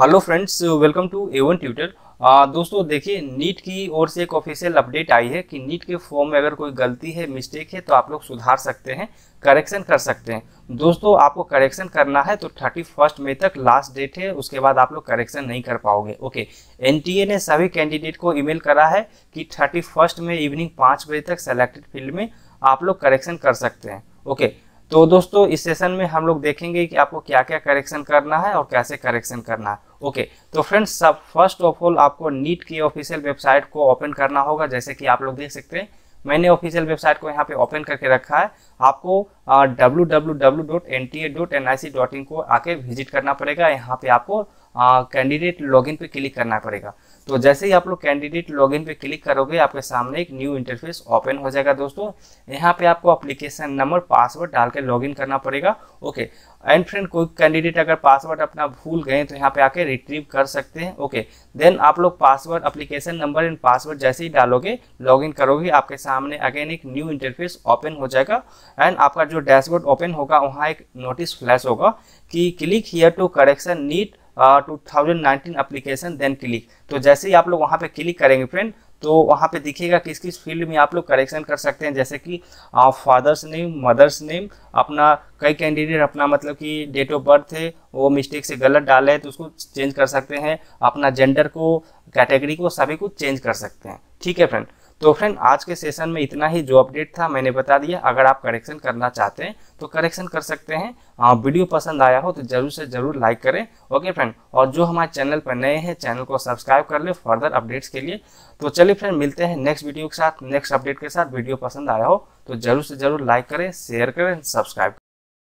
hello friends welcome to Avon tutor दोस्तों देखिए NEET की ओर से एक ऑफिशियल अपडेट आई है कि नीट के फॉर्म में अगर कोई गलती है मिस्टेक है तो आप लोग सुधार सकते हैं करेक्शन कर सकते हैं दोस्तों आपको करेक्शन करना है तो थर्टी फर्स्ट मई तक लास्ट डेट है उसके बाद आप लोग करेक्शन नहीं कर पाओगे ओके एनटीए ने सभी कैंडिडेट को ईमेल करा है कि थर्टी फर्स्ट में इवनिंग पाँच बजे तक सेलेक्टेड फील्ड में आप लोग करेक्शन कर सकते हैं ओके तो दोस्तों इस सेशन में हम लोग देखेंगे कि आपको क्या क्या करेक्शन करना है और कैसे करेक्शन करना है ओके तो फ्रेंड्स सब फर्स्ट ऑफ ऑल आपको नीट की ऑफिशियल वेबसाइट को ओपन करना होगा जैसे कि आप लोग देख सकते हैं मैंने ऑफिशियल वेबसाइट को यहाँ पे ओपन करके रखा है आपको W W W dot N T A dot N I C dot in को आके विजिट करना पड़ेगा यहाँ पे आपको कैंडिडेट लॉगिन पे क्लिक करना पड़ेगा तो जैसे ही आप लोग कैंडिडेट लॉगिन पे क्लिक करोगे आपके सामने एक न्यू इंटरफेस ओपन हो जाएगा दोस्तों यहाँ पे आपको एप्लीकेशन नंबर पासवर्ड डाल के लॉगिन करना पड़ेगा ओके एंड फ्रेंड कोई कैंडिडेट अगर पासवर्ड अपना भूल गए तो यहाँ पे आके रिट्रीव कर सकते हैं ओके देन आप लोग password application number and password जैसे ही डालोगे लॉगिन करोगे आपके सामने अगेन एक न्यू इंटरफेस ओपन हो जाएगा एंड आपका जो डैशबोर्ड ओपन होगा वहाँ एक नोटिस फ्लैश होगा कि click here to correction NEET two thousand nineteen application then click तो जैसे ही आप लोग वहाँ पे क्लिक करेंगे फ्रेंड तो वहाँ पे दिखेगा किस किस फील्ड में आप लोग करेक्शन कर सकते हैं जैसे कि फादर्स नेम मदर्स नेम अपना कई कैंडिडेट अपना मतलब कि डेट ऑफ बर्थ है वो मिस्टेक से गलत डाले है तो उसको चेंज कर सकते हैं अपना जेंडर को कैटेगरी को सभी को चेंज कर सकते हैं ठीक है फ्रेंड तो फ्रेंड आज के सेशन में इतना ही जो अपडेट था मैंने बता दिया अगर आप करेक्शन करना चाहते हैं तो करेक्शन कर सकते हैं आ, हाँ, वीडियो पसंद आया हो तो जरूर से जरूर लाइक करें ओके फ्रेंड और जो हमारे चैनल पर नए हैं चैनल को सब्सक्राइब कर ले फर्दर अपडेट्स के लिए तो चलिए फ्रेंड मिलते हैं नेक्स्ट वीडियो के साथ नेक्स्ट अपडेट के साथ वीडियो पसंद आया हो तो जरूर से जरूर लाइक करें शेयर करें सब्सक्राइब